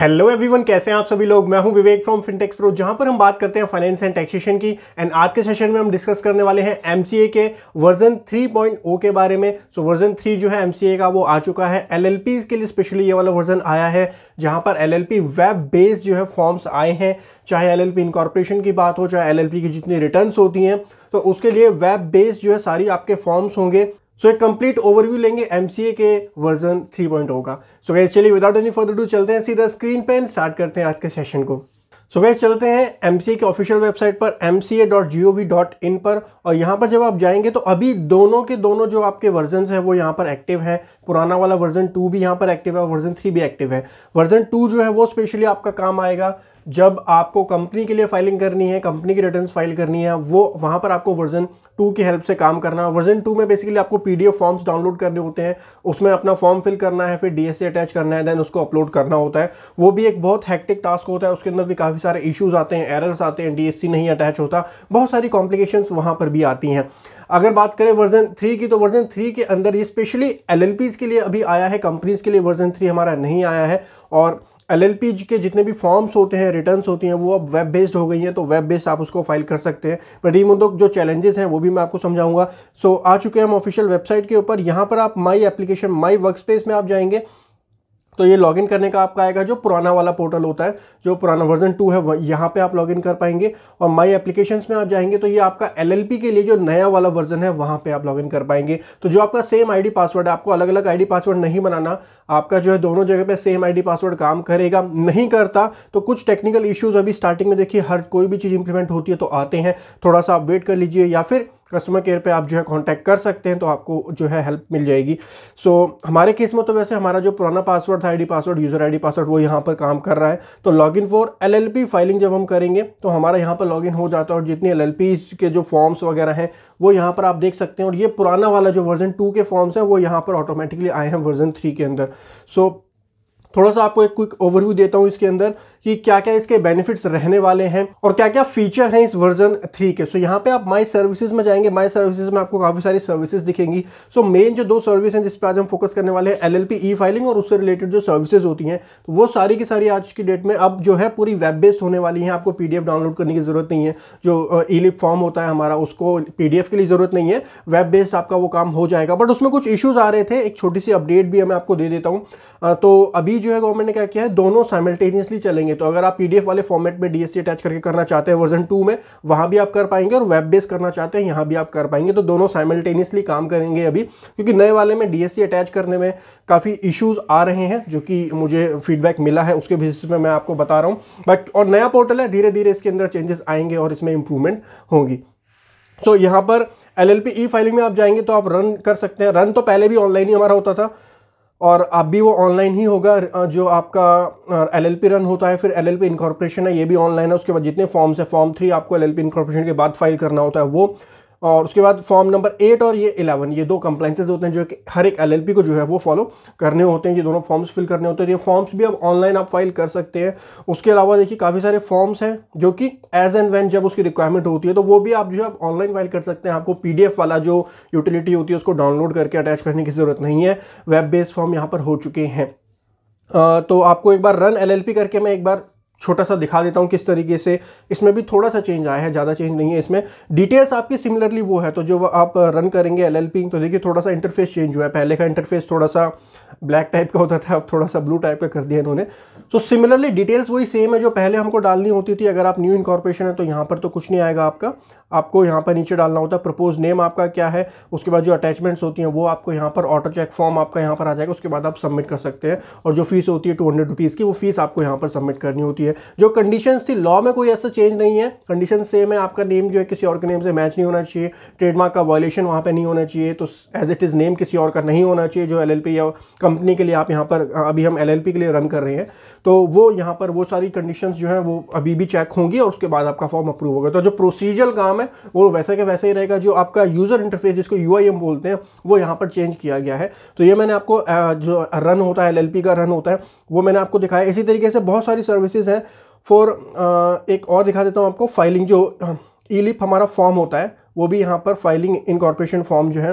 hello everyone कैसे हैं आप सभी लोग मैं हूं विवेक फ्रॉम फिनटेक्स प्रो जहां पर हम बात करते हैं फाइनेंस एंड टैक्सेशन की एंड आज के सेशन में हम डिस्कस करने वाले हैं एमसीए के वर्जन 3.0 के बारे में सो so, वर्जन 3 जो है एमसीए का वो आ चुका है एल के लिए स्पेशली ये वाला वर्जन आया है जहां पर एल वेब बेस्ड जो है फॉर्म्स आए हैं चाहे एल एल की बात हो चाहे एल की जितनी रिटर्न होती हैं तो उसके लिए वेब बेस्ड जो है सारी आपके फॉर्म्स होंगे सो एक कंप्लीट ओवरव्यू लेंगे एमसीए के वर्जन 3.0 का सो गैस चलिए विदाउट एनी फर्दर डू चलते हैं सीधा स्क्रीन पे स्टार्ट करते हैं आज के सेशन को सो so गैस चलते हैं एम के ऑफिशियल वेबसाइट पर एम इन पर और यहाँ पर जब आप जाएंगे तो अभी दोनों के दोनों जो आपके वर्जन हैं वो यहाँ पर एक्टिव है पुराना वाला वर्जन टू भी यहाँ पर एक्टिव है और वर्जन थ्री भी एक्टिव है वर्जन टू जो है वो स्पेशली आपका काम आएगा जब आपको कंपनी के लिए फाइलिंग करनी है कंपनी की रिटर्न फाइल करनी है वो वहाँ पर आपको वर्जन टू की हेल्प से काम करना है वर्जन टू में बेसिकली आपको पी फॉर्म्स डाउनलोड करने होते हैं उसमें अपना फॉर्म फिल करना है फिर डी अटैच करना है देन उसको अपलोड करना होता है वो भी एक बहुत हैक्टिक टास्क होता है उसके अंदर भी काफ़ी सारे इशूज़ आते हैं एरर्स आते हैं डी नहीं अटैच होता बहुत सारी कॉम्प्लिकेशन वहाँ पर भी आती हैं अगर बात करें वर्जन थ्री की तो वर्जन थ्री के अंदर ये स्पेशली एल के लिए अभी आया है कंपनीज़ के लिए वर्जन थ्री हमारा नहीं आया है और एलएलपी के जितने भी फॉर्म्स होते हैं रिटर्न्स होती हैं वो अब वेब बेस्ड हो गई हैं तो वेब बेस्ड आप उसको फाइल कर सकते हैं प्रदीप उद्योग जो चैलेंजेस हैं वो भी मैं आपको समझाऊंगा सो so, आ चुके हैं हम ऑफिशियल वेबसाइट के ऊपर यहाँ पर आप माई एप्लीकेशन माई वर्क में आप जाएंगे तो ये लॉगिन करने का आपका आएगा जो पुराना वाला पोर्टल होता है जो पुराना वर्जन टू है यहाँ पे आप लॉगिन कर पाएंगे और माई एप्लीकेशन में आप जाएंगे तो ये आपका एल के लिए जो नया वाला वर्जन है वहाँ पर आप लॉगिन कर पाएंगे तो जो आपका सेम आई पासवर्ड है आपको अलग अलग आई पासवर्ड नहीं बनाना आपका जो है दोनों जगह पर सेम आई पासवर्ड काम करेगा नहीं करता तो कुछ टेक्निकल इश्यूज़ अभी स्टार्टिंग में देखिए हर कोई भी चीज़ इंप्लीमेंट होती है तो आते हैं थोड़ा सा आप वेट कर लीजिए या फिर कस्टमर केयर पे आप जो है कांटेक्ट कर सकते हैं तो आपको जो है हेल्प मिल जाएगी सो so, हमारे केस में तो वैसे हमारा जो पुराना पासवर्ड था I password user ID password वो यहाँ पर काम कर रहा है तो लॉगिन फॉर एलएलपी फाइलिंग जब हम करेंगे तो हमारा यहाँ पर लॉगिन हो जाता है और जितनी एल के जो फॉर्म्स वगैरह हैं वो यहाँ पर आप देख सकते हैं और ये पुराना वाला जो वर्जन टू के फॉर्म्स हैं वो यहाँ पर ऑटोमेटिकली आए हैं वर्जन थ्री के अंदर सो so, थोड़ा सा आपको एक क्विक ओवरव्यू देता हूँ इसके अंदर कि क्या क्या इसके बेनिफिट्स रहने वाले हैं और क्या क्या फीचर हैं इस वर्जन थ्री के सो so, यहाँ पे आप माय सर्विसेज में जाएंगे माय सर्विसेज में आपको काफ़ी सारी सर्विसेज दिखेंगी सो so, मेन जो दो सर्विस हैं जिस पर आज हम फोकस करने वाले हैं एल एल ई फाइलिंग और उससे रिलेटेड जो सर्विसेज होती हैं तो वो सारी की सारी आज की डेट में अब जो है पूरी वेब बेस्ड होने वाली हैं आपको पी डाउनलोड करने की ज़रूरत नहीं है जो ई लिप फॉर्म होता है हमारा उसको पी के लिए ज़रूरत नहीं है वेब बेस्ड आपका वो काम हो जाएगा बट उसमें कुछ इशूज़ आ रहे थे एक छोटी सी अपडेट भी मैं आपको दे देता हूँ तो अभी डीएससी जो है गवर्नमेंट ने क्या किया है दोनों साइमल्टेनियसली चलेंगे तो अगर आप पीडीएफ वाले फॉर्मेट में डीएससी अटैच करके करना चाहते हैं वर्जन टू में वहां भी आप कर पाएंगे और वेब बेस करना चाहते हैं यहां भी आप कर पाएंगे तो दोनों साइमल्टेनियसली काम करेंगे अभी क्योंकि नए वाले में डीएससी अटैच करने में काफ़ी इश्यूज आ रहे हैं जो कि मुझे फीडबैक मिला है उसके बेसिस में मैं आपको बता रहा हूं बट और नया पोर्टल है धीरे धीरे इसके अंदर चेंजेस आएंगे और इसमें इंप्रूवमेंट होगी सो यहां पर L L P e filing में आप जाएंगे तो आप रन कर सकते हैं रन तो पहले भी ऑनलाइन ही हमारा होता था और अब भी वो ऑनलाइन ही होगा जो आपका एलएलपी रन होता है फिर एलएलपी एल है ये भी ऑनलाइन है उसके बाद जितने फॉर्म्स है फॉर्म थ्री आपको एलएलपी एल के बाद फाइल करना होता है वो और उसके बाद फॉर्म नंबर एट और ये इलेवन ये दो कंप्लाइंसेज होते हैं जो कि हर एक एलएलपी को जो है वो फॉलो करने होते हैं ये दोनों फॉर्म्स फिल करने होते हैं तो ये फॉर्म्स भी अब ऑनलाइन आप फाइल कर सकते हैं उसके अलावा देखिए काफ़ी सारे फॉर्म्स हैं जो कि एज एंड वैन जब उसकी रिक्वायरमेंट होती है तो वो भी आप जो है ऑनलाइन फाइल कर सकते हैं आपको पी वाला जो यूटिलिटी होती है उसको डाउनलोड करके अटैच करने की ज़रूरत नहीं है वेब बेस्ड फॉर्म यहाँ पर हो चुके हैं तो आपको एक बार रन एल करके मैं एक बार छोटा सा दिखा देता हूँ किस तरीके से इसमें भी थोड़ा सा चेंज आया है ज़्यादा चेंज नहीं है इसमें डिटेल्स आपकी सिमिलरली वो है तो जो आप रन करेंगे एल तो देखिए थोड़ा सा इंटरफेस चेंज हुआ है पहले का इंटरफेस थोड़ा सा ब्लैक टाइप का होता था अब थोड़ा सा ब्लू टाइप का कर दिया इन्होंने सो सिमिलरली डिटेल्स वही सेम है जो पहले हमको डालनी होती थी अगर आप न्यू इनकॉर्पोरेशन है तो यहाँ पर तो कुछ नहीं आएगा आपका आपको यहाँ पर नीचे डालना होता है प्रपोज नेम आपका क्या है उसके बाद जो अटैचमेंट्स होती हैं वो आपको यहाँ पर ऑटो चेक फॉर्म आपका यहाँ पर आ जाएगा उसके बाद आप सबमिट कर सकते हैं और जो फीस होती है टू हंड्रेड रुपीज़ की वो फीस आपको यहाँ पर सबमिट करनी होती है है जो कंडीशंस थी लॉ में कोई ऐसा चेंज नहीं है कंडीशन सेम है आपका नेम जो है किसी और के नेम से मैच नहीं होना चाहिए ट्रेडमार्क का वॉयलेशन वहाँ पर नहीं होना चाहिए तो एज इट इज़ नेम किसी और का नहीं होना चाहिए जो एल या कंपनी के लिए आप यहाँ पर अभी हम एल के लिए रन कर रहे हैं तो वो यहाँ पर वो सारी कंडीशन जो है वो अभी भी चेक होंगी और उसके बाद आपका फॉर्म अप्रूव होगा तो जो प्रोसीजर काम है वो वैसे के वैसे ही रहेगा जो आपका यूज़र इंटरफेस जिसको यू बोलते हैं वो यहाँ पर चेंज किया गया है तो ये मैंने आपको जो रन होता है एल का रन होता है वो मैंने आपको दिखाया इसी तरीके से बहुत सारी सर्विसेज हैं है फॉर एक और दिखा देता हूँ आपको फाइलिंग जो ई लिप e हमारा फॉर्म होता है वो भी यहाँ पर फाइलिंग इनकॉर्पोरेशन फॉर्म जो है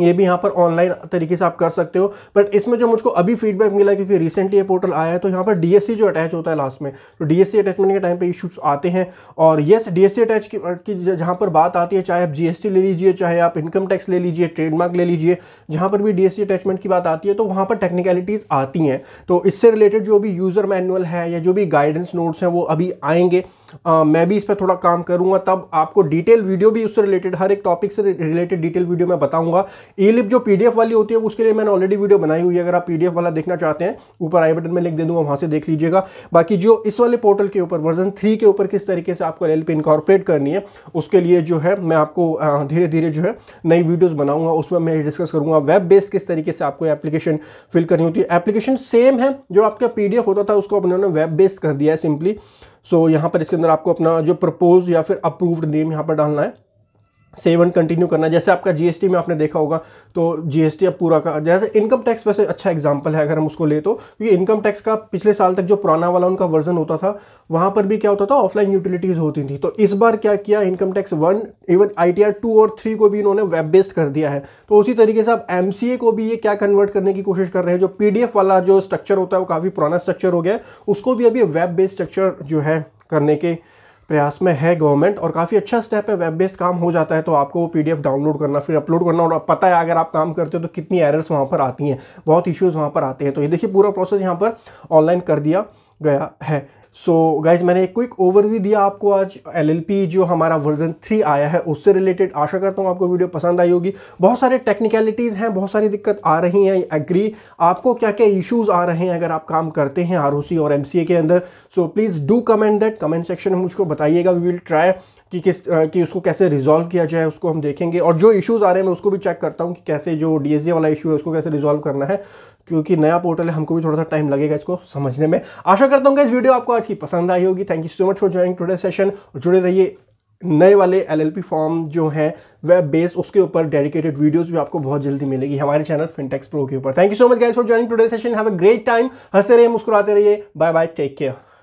ये भी यहाँ पर ऑनलाइन तरीके से आप कर सकते हो बट इसमें जो मुझको अभी फीडबैक मिला क्योंकि रिसेंटली ये पोर्टल आया है तो यहाँ पर डीएससी जो अटैच होता है लास्ट में तो डीएससी अटैचमेंट के टाइम पे इश्यूज आते हैं और येस डीएससी अटैच की, की जहाँ पर बात आती है चाहे आप जीएसटी ले लीजिए चाहे आप इनकम टैक्स ले लीजिए ट्रेडमार्क ले लीजिए जहाँ पर भी डीएससी अटैचमेंट की बात आती है तो वहाँ पर टेक्निकलिटीज़ आती हैं तो इससे रिलेटेड जो भी यूज़र मैनुअल है या जो भी गाइडेंस नोट्स हैं वो अभी आएंगे आ, मैं भी इस पर थोड़ा काम करूँगा तब आपको डिटेल वीडियो भी उससे रिलेटेड हर एक टॉपिक से रिलेटेड डिटेल वीडियो मैं बताऊँगा ई लिप जो पीडीएफ वाली होती है उसके लिए मैंने ऑलरेडी वीडियो बनाई हुई है अगर आप पीडीएफ वाला देखना चाहते हैं ऊपर आई बटन में लिख दे दूंगा वहाँ से देख लीजिएगा बाकी जो इस वाले पोर्टल के ऊपर वर्जन थ्री के ऊपर किस तरीके से आपको एल पी करनी है उसके लिए जो है मैं आपको धीरे धीरे जो है नई वीडियोज़ बनाऊंगा उसमें मैं डिस्कस करूँगा वेब बेस किस तरीके से आपको एप्लीकेशन फिल करनी होती है एप्लीकेशन सेम है जो आपका पी होता था उसको अपने वेब बेस्ड कर दिया है सिंपली सो so, यहाँ पर इसके अंदर आपको अपना जो प्रपोज या फिर अप्रूव्ड नेम यहाँ पर डालना है सेवन कंटिन्यू करना जैसे आपका जीएसटी में आपने देखा होगा तो जीएसटी अब पूरा का जैसे इनकम टैक्स वैसे अच्छा एग्जांपल है अगर हम उसको ले तो क्योंकि इनकम टैक्स का पिछले साल तक जो पुराना वाला उनका वर्जन होता था वहाँ पर भी क्या होता था ऑफलाइन यूटिलिटीज़ होती थी तो इस बार क्या किया income tax one even I two और थ्री को भी इन्होंने वेब बेस्ड कर दिया है तो उसी तरीके से आप एम को भी ये क्या कन्वर्ट करने की कोशिश कर रहे हैं जो पी वाला जो स्ट्रक्चर होता है वो काफ़ी पुराना स्ट्रक्चर हो गया है उसको भी अभी वेब बेस्ड स्ट्रक्चर जो है करने के प्रयास में है गवर्नमेंट और काफ़ी अच्छा स्टेप है वेब बेस्ड काम हो जाता है तो आपको वो पीडीएफ डाउनलोड करना फिर अपलोड करना और पता है अगर आप काम करते हो तो कितनी एरर्स वहाँ पर आती हैं बहुत इश्यूज़ वहाँ पर आते हैं तो ये देखिए पूरा प्रोसेस यहाँ पर ऑनलाइन कर दिया गया है सो so, गाइज मैंने एक क्विक ओवरव्यू दिया आपको आज एलएलपी जो हमारा वर्जन थ्री आया है उससे रिलेटेड आशा करता हूँ आपको वीडियो पसंद आई होगी बहुत सारे टेक्निकलिटीज़ हैं बहुत सारी दिक्कत आ रही हैं एग्री आपको क्या क्या इश्यूज़ आ रहे हैं अगर आप काम करते हैं आर और एम के अंदर so please do comment that comment section में मुझको बताइएगा वी विल ट्राई कि किस कि उसको कैसे रिजॉल्व किया जाए उसको हम देखेंगे और जो इश्यूज़ आ रहे हैं मैं उसको भी चेक करता हूँ कि कैसे जो डी वाला इशू है उसको कैसे रिजॉल्व करना है क्योंकि नया पोर्टल है हमको भी थोड़ा सा टाइम लगेगा इसको समझने में आशा करता हूँ कि इस वीडियो आपको आज की पसंद आई होगी thank you so much for joining today session और जुड़े रहिए नए वाले पी फॉर्म जो हैं वेब बेस्ड उसके ऊपर डेडिकेटेड वीडियोस भी आपको बहुत जल्दी मिलेगी हमारे चैनल फिनटेक्स प्रो के ऊपर thank you so much guys for joining today session have a great time हंसते रहिए मुस्कुराते रहिए बाय बाय टेक केयर